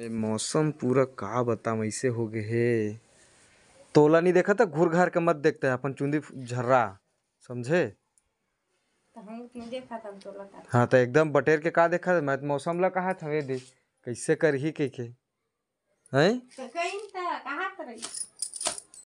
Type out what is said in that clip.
ए मौसम पूरा का ऐसे हो गए हे तोला नहीं देखा था घूर घर के मत देखते अपन चुंदी झर्रा समझे तो हाँ तो एकदम बटेर के का देखा था मैं तो मौसम ला कहा था वे दे कैसे कर ही के के हैं तो